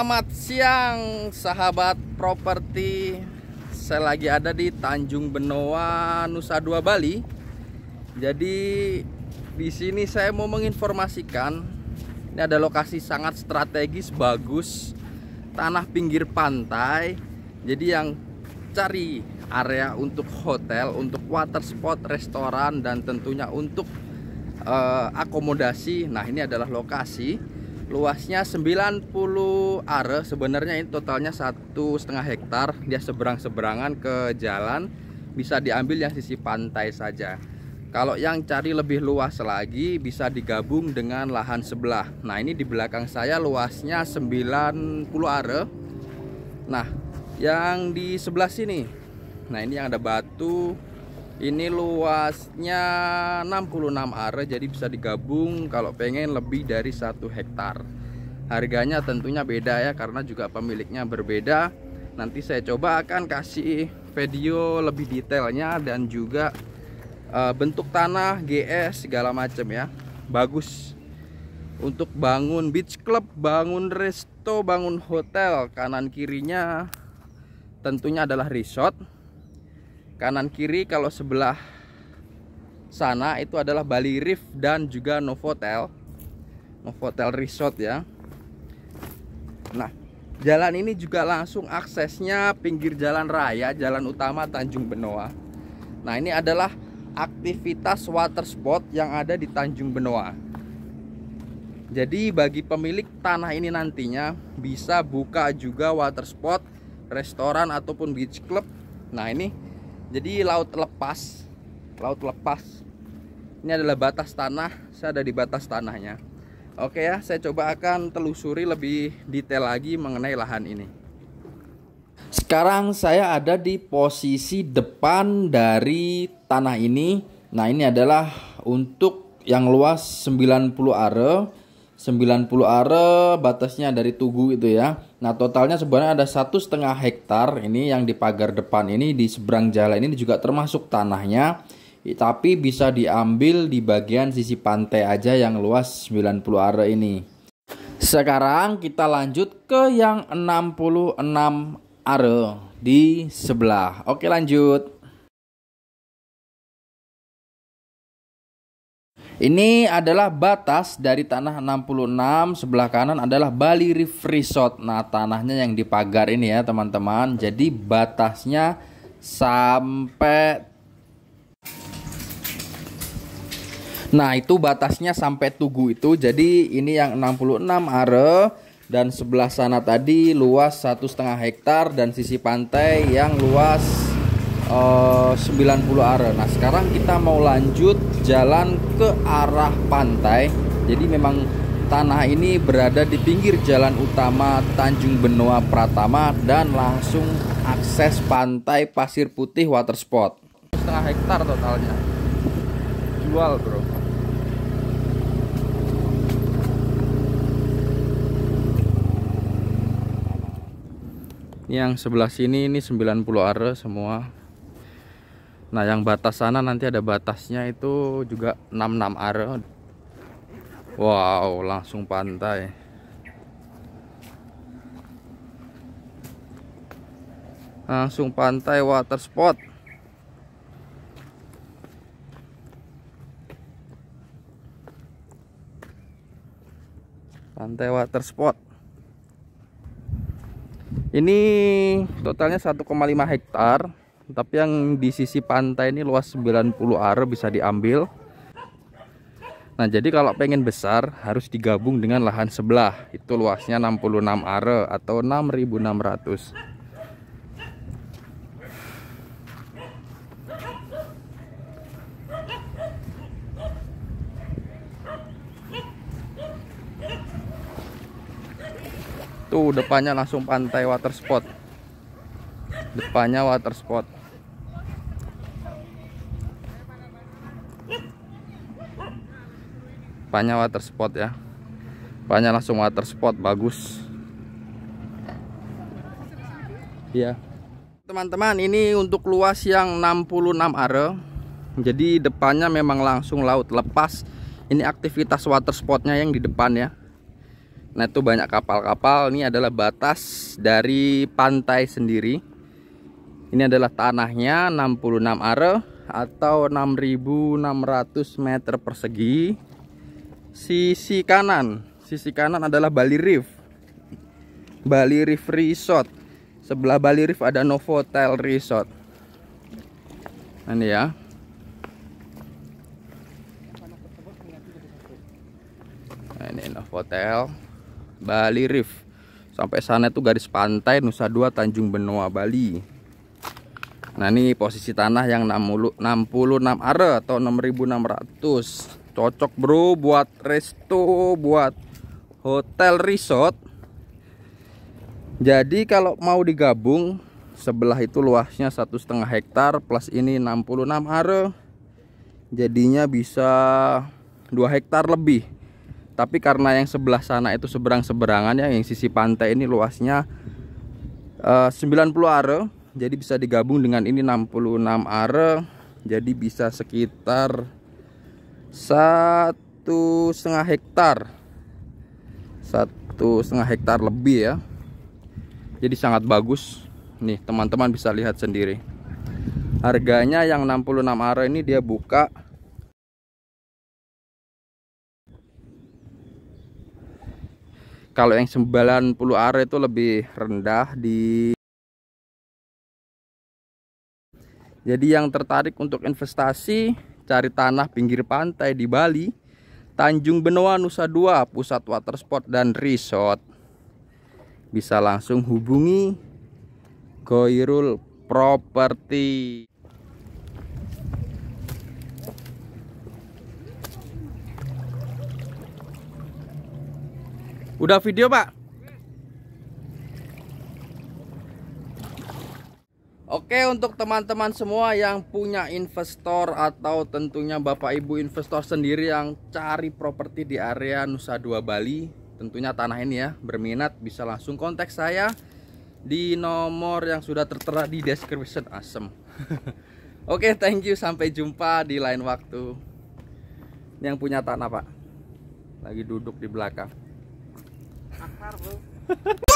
Selamat siang sahabat properti. Saya lagi ada di Tanjung Benoa, Nusa Dua Bali. Jadi di sini saya mau menginformasikan ini ada lokasi sangat strategis bagus tanah pinggir pantai. Jadi yang cari area untuk hotel, untuk water spot, restoran dan tentunya untuk uh, akomodasi. Nah, ini adalah lokasi luasnya 90 are sebenarnya ini totalnya satu setengah hektar dia seberang seberangan ke jalan bisa diambil yang sisi pantai saja kalau yang cari lebih luas lagi bisa digabung dengan lahan sebelah nah ini di belakang saya luasnya 90 are nah yang di sebelah sini nah ini yang ada batu ini luasnya 66 are jadi bisa digabung kalau pengen lebih dari satu hektar. Harganya tentunya beda ya karena juga pemiliknya berbeda. Nanti saya coba akan kasih video lebih detailnya dan juga uh, bentuk tanah, GS segala macam ya. Bagus untuk bangun beach club, bangun resto, bangun hotel. Kanan kirinya tentunya adalah resort kanan kiri kalau sebelah sana itu adalah Bali Reef dan juga Novotel Novotel Resort ya Nah jalan ini juga langsung aksesnya pinggir jalan raya jalan utama Tanjung Benoa Nah ini adalah aktivitas water sport yang ada di Tanjung Benoa jadi bagi pemilik tanah ini nantinya bisa buka juga water sport, restoran ataupun beach club. Nah ini jadi laut lepas laut lepas ini adalah batas tanah saya ada di batas tanahnya oke ya saya coba akan telusuri lebih detail lagi mengenai lahan ini sekarang saya ada di posisi depan dari tanah ini nah ini adalah untuk yang luas 90 are 90 are batasnya dari Tugu itu ya. Nah totalnya sebenarnya ada satu setengah hektar ini yang di pagar depan ini di seberang jalan ini juga termasuk tanahnya. Tapi bisa diambil di bagian sisi pantai aja yang luas 90 are ini. Sekarang kita lanjut ke yang 66 are di sebelah. Oke lanjut. Ini adalah batas dari tanah 66 sebelah kanan adalah Bali Reef Resort. Nah, tanahnya yang dipagar ini ya, teman-teman. Jadi batasnya sampai Nah, itu batasnya sampai Tugu itu. Jadi ini yang 66 are dan sebelah sana tadi luas satu setengah hektar dan sisi pantai yang luas Eh, sembilan 90 are. Nah, sekarang kita mau lanjut jalan ke arah pantai. Jadi memang tanah ini berada di pinggir jalan utama Tanjung Benoa Pratama dan langsung akses pantai Pasir Putih Water Spot. Setengah hektar totalnya. Jual, Bro. Ini yang sebelah sini ini 90 are semua Nah yang batas sana nanti ada batasnya itu juga 66 are. Wow langsung pantai. Langsung pantai water spot. Pantai water spot. Ini totalnya 1,5 hektar tapi yang di sisi pantai ini luas 90 are bisa diambil nah jadi kalau pengen besar harus digabung dengan lahan sebelah itu luasnya 66 are atau 6600 Tuh depannya langsung pantai water spot. Depannya water spot. Pannya water spot ya. Pannya langsung water spot bagus. Iya. Teman-teman, ini untuk luas yang 66 are. Jadi depannya memang langsung laut lepas. Ini aktivitas water spotnya yang di depan ya. Nah itu banyak kapal-kapal Ini adalah batas dari pantai sendiri Ini adalah tanahnya 66 are Atau 6600 meter persegi sisi kanan sisi kanan adalah Bali Reef Bali Reef Resort sebelah Bali Reef ada Novotel Resort nah, ini ya nah, ini Novotel Bali Reef sampai sana itu garis pantai Nusa Dua Tanjung Benoa Bali nah ini posisi tanah yang 60, 66 are atau 6600 cocok bro buat resto buat hotel resort jadi kalau mau digabung sebelah itu luasnya satu setengah hektar plus ini 66 are jadinya bisa dua hektar lebih tapi karena yang sebelah sana itu seberang-seberangannya yang sisi pantai ini luasnya eh, uh, 90 are jadi bisa digabung dengan ini 66 are jadi bisa sekitar satu setengah hektar satu setengah hektar lebih ya jadi sangat bagus nih teman-teman bisa lihat sendiri harganya yang 66 are ini dia buka kalau yang 90 are itu lebih rendah di jadi yang tertarik untuk investasi cari tanah pinggir pantai di Bali, Tanjung Benoa Nusa Dua, pusat water sport dan resort. Bisa langsung hubungi Goirul Property. Udah video, Pak? Oke untuk teman-teman semua yang punya investor atau tentunya bapak ibu investor sendiri yang cari properti di area Nusa Dua Bali Tentunya tanah ini ya berminat bisa langsung kontak saya di nomor yang sudah tertera di description asem Oke thank you sampai jumpa di lain waktu Yang punya tanah pak lagi duduk di belakang Akar bro